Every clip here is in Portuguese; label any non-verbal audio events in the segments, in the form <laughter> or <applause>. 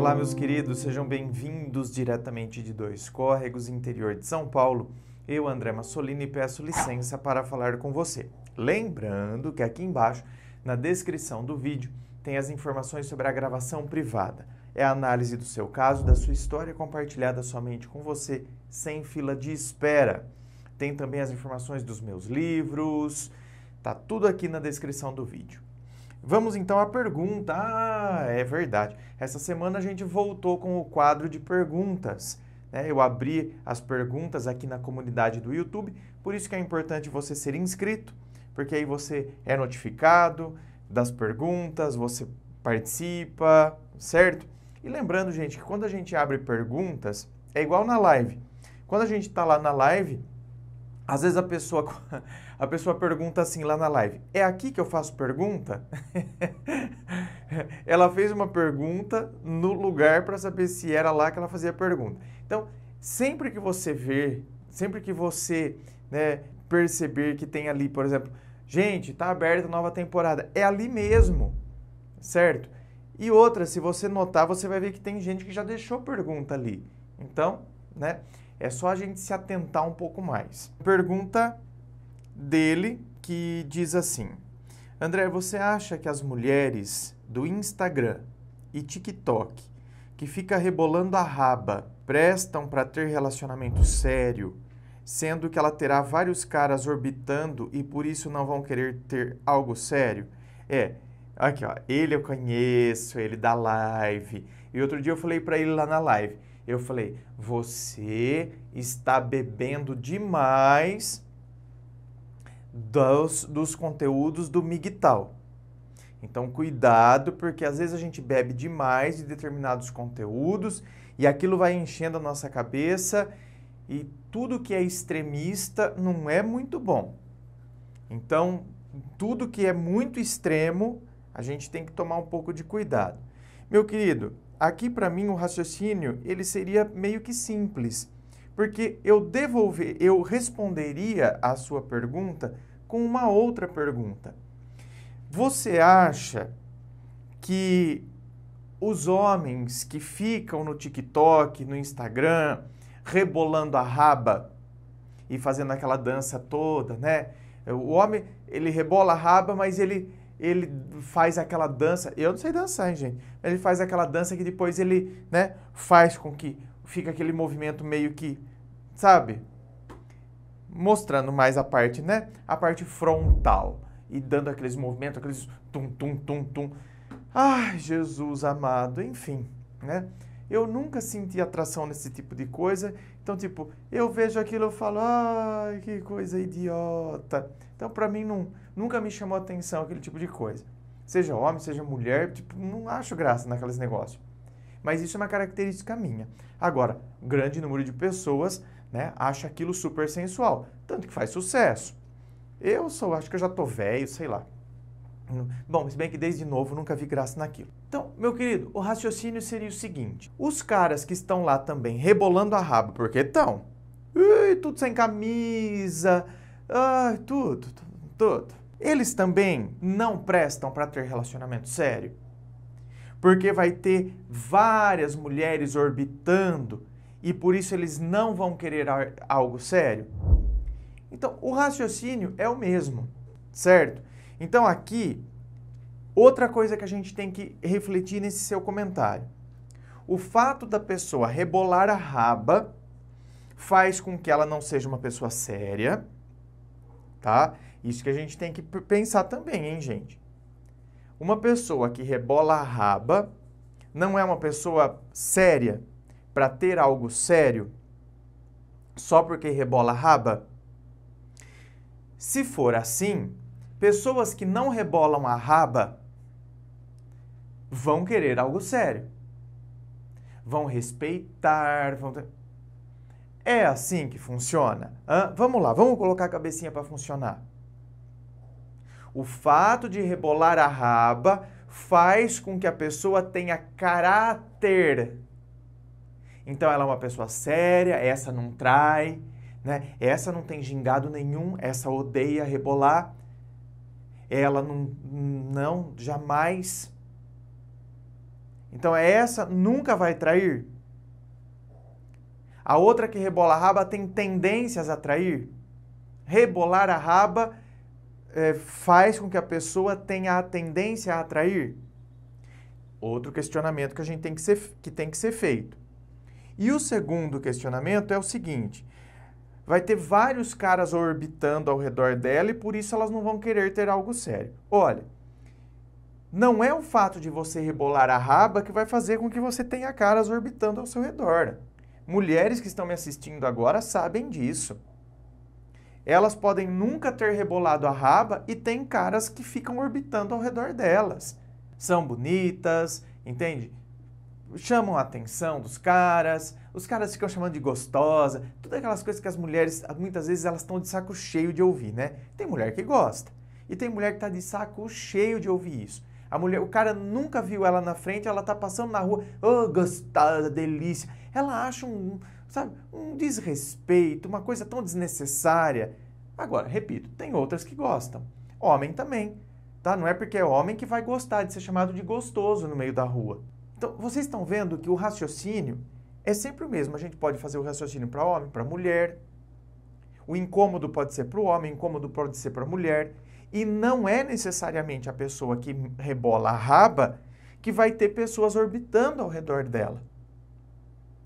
Olá, meus queridos, sejam bem-vindos diretamente de Dois Córregos, interior de São Paulo. Eu, André Massolini, peço licença para falar com você. Lembrando que aqui embaixo, na descrição do vídeo, tem as informações sobre a gravação privada. É a análise do seu caso, da sua história compartilhada somente com você, sem fila de espera. Tem também as informações dos meus livros. Tá tudo aqui na descrição do vídeo. Vamos então à pergunta. Ah, é verdade. Essa semana a gente voltou com o quadro de perguntas. Né? Eu abri as perguntas aqui na comunidade do YouTube, por isso que é importante você ser inscrito, porque aí você é notificado das perguntas, você participa, certo? E lembrando, gente, que quando a gente abre perguntas, é igual na live. Quando a gente está lá na live, às vezes a pessoa <laughs> A pessoa pergunta assim lá na live: é aqui que eu faço pergunta? <laughs> ela fez uma pergunta no lugar para saber se era lá que ela fazia a pergunta. Então, sempre que você ver, sempre que você né, perceber que tem ali, por exemplo, gente, está aberta nova temporada, é ali mesmo, certo? E outra, se você notar, você vai ver que tem gente que já deixou pergunta ali. Então, né? É só a gente se atentar um pouco mais. Pergunta dele que diz assim: André, você acha que as mulheres do Instagram e TikTok que fica rebolando a raba prestam para ter relacionamento sério, sendo que ela terá vários caras orbitando e por isso não vão querer ter algo sério? É, aqui ó, ele eu conheço, ele dá live. E outro dia eu falei para ele lá na live, eu falei: "Você está bebendo demais dos, dos conteúdos do migtal. Então, cuidado, porque às vezes a gente bebe demais de determinados conteúdos e aquilo vai enchendo a nossa cabeça e tudo que é extremista não é muito bom. Então, tudo que é muito extremo, a gente tem que tomar um pouco de cuidado. Meu querido, aqui para mim o raciocínio ele seria meio que simples. Porque eu devolver, eu responderia a sua pergunta com uma outra pergunta. Você acha que os homens que ficam no TikTok, no Instagram, rebolando a raba e fazendo aquela dança toda, né? O homem, ele rebola a raba, mas ele ele faz aquela dança. Eu não sei dançar, hein, gente. ele faz aquela dança que depois ele, né, faz com que fica aquele movimento meio que sabe? Mostrando mais a parte, né? A parte frontal e dando aqueles movimentos, aqueles tum tum tum tum. Ai, Jesus amado, enfim, né? Eu nunca senti atração nesse tipo de coisa. Então, tipo, eu vejo aquilo eu falo, ai, que coisa idiota. Então, para mim não, nunca me chamou atenção aquele tipo de coisa. Seja homem, seja mulher, tipo, não acho graça naqueles negócios. Mas isso é uma característica minha. Agora, grande número de pessoas né? Acha aquilo super sensual, tanto que faz sucesso. Eu sou, acho que eu já tô velho, sei lá. Bom, se bem que desde novo nunca vi graça naquilo. Então, meu querido, o raciocínio seria o seguinte: os caras que estão lá também rebolando a rabo, porque estão, tudo sem camisa, ai, tudo, tudo. Eles também não prestam para ter relacionamento sério, porque vai ter várias mulheres orbitando e por isso eles não vão querer algo sério? Então, o raciocínio é o mesmo, certo? Então, aqui, outra coisa que a gente tem que refletir nesse seu comentário. O fato da pessoa rebolar a raba faz com que ela não seja uma pessoa séria, tá? Isso que a gente tem que pensar também, hein, gente? Uma pessoa que rebola a raba não é uma pessoa séria, para ter algo sério só porque rebola raba? Se for assim, pessoas que não rebolam a raba vão querer algo sério. Vão respeitar, vão ter... É assim que funciona? Hã? Vamos lá, vamos colocar a cabecinha para funcionar. O fato de rebolar a raba faz com que a pessoa tenha caráter então ela é uma pessoa séria, essa não trai, né? Essa não tem gingado nenhum, essa odeia rebolar. Ela não, não jamais. Então é essa nunca vai trair. A outra que rebola a raba tem tendências a trair. Rebolar a raba é, faz com que a pessoa tenha a tendência a atrair? Outro questionamento que a gente tem que ser, que tem que ser feito. E o segundo questionamento é o seguinte: vai ter vários caras orbitando ao redor dela e por isso elas não vão querer ter algo sério. Olha, não é o fato de você rebolar a raba que vai fazer com que você tenha caras orbitando ao seu redor. Mulheres que estão me assistindo agora sabem disso. Elas podem nunca ter rebolado a raba e tem caras que ficam orbitando ao redor delas. São bonitas, entende? chamam a atenção dos caras, os caras ficam chamando de gostosa, todas aquelas coisas que as mulheres, muitas vezes, elas estão de saco cheio de ouvir, né? Tem mulher que gosta e tem mulher que está de saco cheio de ouvir isso. A mulher, o cara nunca viu ela na frente, ela tá passando na rua, oh, gostosa, delícia. Ela acha um, sabe, um desrespeito, uma coisa tão desnecessária. Agora, repito, tem outras que gostam. Homem também, tá? Não é porque é homem que vai gostar de ser chamado de gostoso no meio da rua. Então, vocês estão vendo que o raciocínio é sempre o mesmo. A gente pode fazer o raciocínio para homem, para mulher. O incômodo pode ser para o homem, o incômodo pode ser para a mulher. E não é necessariamente a pessoa que rebola a raba que vai ter pessoas orbitando ao redor dela.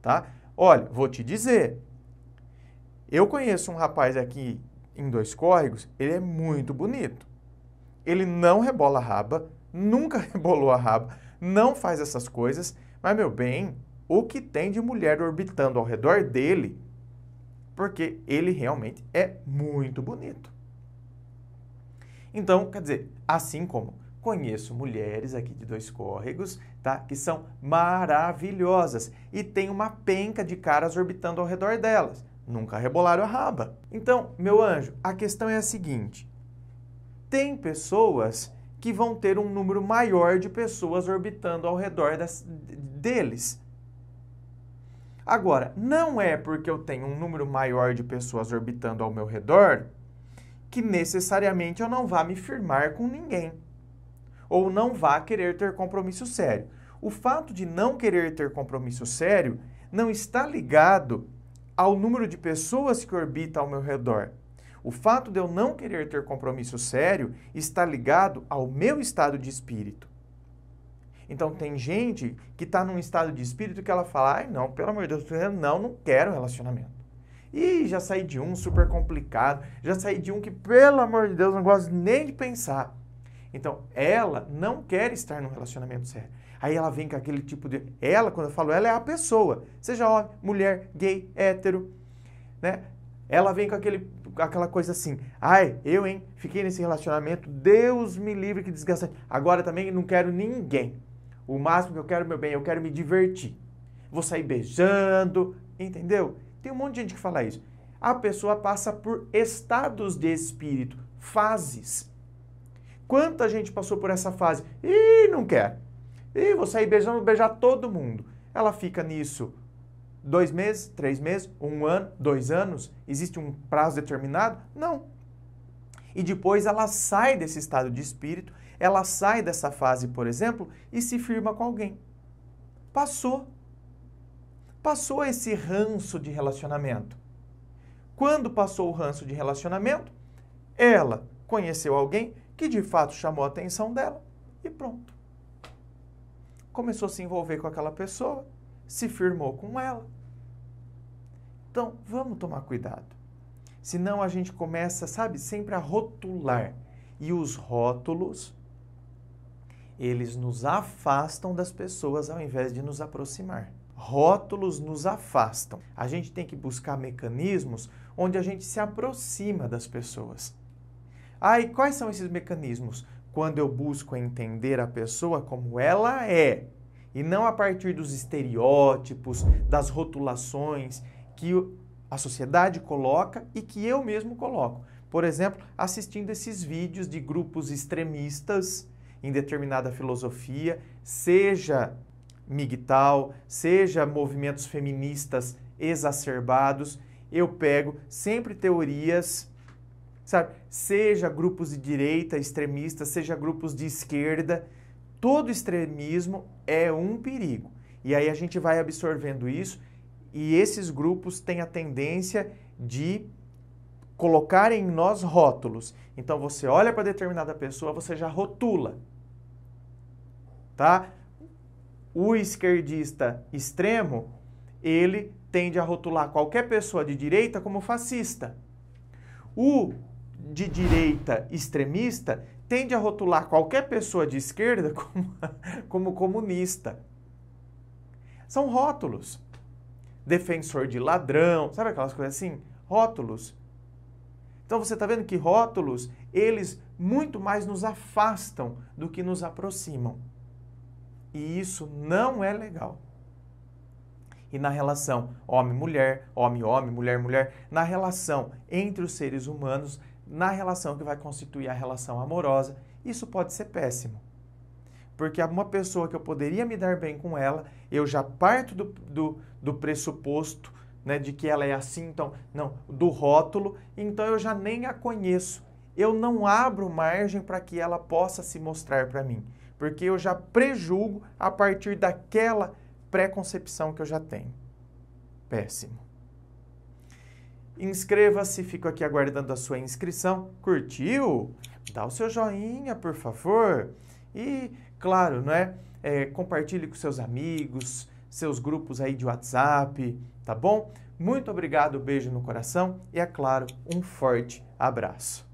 Tá? Olha, vou te dizer. Eu conheço um rapaz aqui em Dois Córregos, ele é muito bonito. Ele não rebola a raba, nunca <laughs> rebolou a raba, não faz essas coisas, mas, meu bem, o que tem de mulher orbitando ao redor dele? Porque ele realmente é muito bonito. Então, quer dizer, assim como conheço mulheres aqui de dois córregos, tá? Que são maravilhosas e tem uma penca de caras orbitando ao redor delas. Nunca rebolaram a raba. Então, meu anjo, a questão é a seguinte: tem pessoas que vão ter um número maior de pessoas orbitando ao redor das, deles. Agora, não é porque eu tenho um número maior de pessoas orbitando ao meu redor que necessariamente eu não vá me firmar com ninguém ou não vá querer ter compromisso sério. O fato de não querer ter compromisso sério não está ligado ao número de pessoas que orbita ao meu redor, o fato de eu não querer ter compromisso sério está ligado ao meu estado de espírito. Então tem gente que está num estado de espírito que ela fala, ai não, pelo amor de Deus, não, não quero relacionamento. E já saí de um super complicado, já saí de um que, pelo amor de Deus, não gosto nem de pensar. Então, ela não quer estar num relacionamento sério. Aí ela vem com aquele tipo de. Ela, quando eu falo ela, é a pessoa. Seja homem, mulher, gay, hétero. Né? ela vem com aquele, aquela coisa assim, ai, eu, hein, fiquei nesse relacionamento, Deus me livre que desgastante. Agora também não quero ninguém. O máximo que eu quero, meu bem, eu quero me divertir. Vou sair beijando, entendeu? Tem um monte de gente que fala isso. A pessoa passa por estados de espírito, fases. Quanta gente passou por essa fase? Ih, não quer. Ih, vou sair beijando, vou beijar todo mundo. Ela fica nisso dois meses, três meses, um ano, dois anos? Existe um prazo determinado? Não. E depois ela sai desse estado de espírito, ela sai dessa fase, por exemplo, e se firma com alguém. Passou. Passou esse ranço de relacionamento. Quando passou o ranço de relacionamento, ela conheceu alguém que de fato chamou a atenção dela e pronto. Começou a se envolver com aquela pessoa, se firmou com ela, então, vamos tomar cuidado. Senão a gente começa, sabe, sempre a rotular. E os rótulos, eles nos afastam das pessoas ao invés de nos aproximar. Rótulos nos afastam. A gente tem que buscar mecanismos onde a gente se aproxima das pessoas. Ah, e quais são esses mecanismos? Quando eu busco entender a pessoa como ela é, e não a partir dos estereótipos, das rotulações que a sociedade coloca e que eu mesmo coloco. Por exemplo, assistindo esses vídeos de grupos extremistas em determinada filosofia, seja migtal, seja movimentos feministas exacerbados, eu pego sempre teorias, sabe? Seja grupos de direita extremistas, seja grupos de esquerda, todo extremismo é um perigo. E aí a gente vai absorvendo isso e esses grupos têm a tendência de colocar em nós rótulos. Então você olha para determinada pessoa, você já rotula. Tá? O esquerdista extremo, ele tende a rotular qualquer pessoa de direita como fascista. O de direita extremista tende a rotular qualquer pessoa de esquerda <laughs> como, como comunista. São rótulos defensor de ladrão, sabe aquelas coisas assim? Rótulos. Então você está vendo que rótulos, eles muito mais nos afastam do que nos aproximam. E isso não é legal. E na relação homem-mulher, homem-homem, mulher-mulher, na relação entre os seres humanos, na relação que vai constituir a relação amorosa, isso pode ser péssimo. Porque uma pessoa que eu poderia me dar bem com ela, eu já parto do, do, do pressuposto né, de que ela é assim, então, não, do rótulo, então eu já nem a conheço. Eu não abro margem para que ela possa se mostrar para mim, porque eu já prejulgo a partir daquela preconcepção que eu já tenho. Péssimo. Inscreva-se, fico aqui aguardando a sua inscrição. Curtiu? Dá o seu joinha, por favor. E claro, não é? é compartilhe com seus amigos, seus grupos aí de WhatsApp, tá bom? Muito obrigado, beijo no coração e, é claro, um forte abraço.